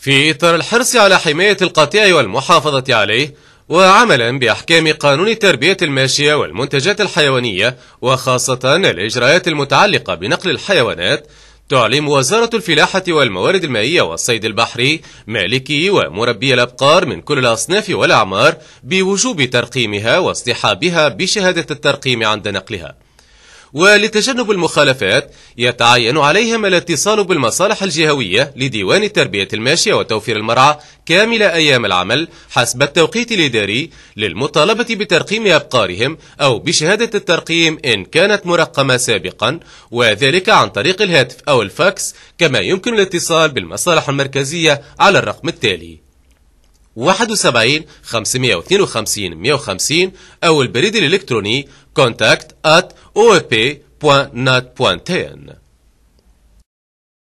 في إطار الحرص على حماية القطيع والمحافظة عليه وعملا بأحكام قانون التربية الماشية والمنتجات الحيوانية وخاصة الإجراءات المتعلقة بنقل الحيوانات تعلم وزارة الفلاحة والموارد المائية والصيد البحري مالكي ومربي الأبقار من كل الأصناف والأعمار بوجوب ترقيمها واصطحابها بشهادة الترقيم عند نقلها ولتجنب المخالفات يتعين عليهم الاتصال بالمصالح الجهوية لديوان التربية الماشية وتوفير المرعى كامل أيام العمل حسب التوقيت الإداري للمطالبة بترقيم أبقارهم أو بشهادة الترقيم إن كانت مرقمة سابقا وذلك عن طريق الهاتف أو الفاكس كما يمكن الاتصال بالمصالح المركزية على الرقم التالي 71 552 150 أو البريد الإلكتروني contact at op.net.tn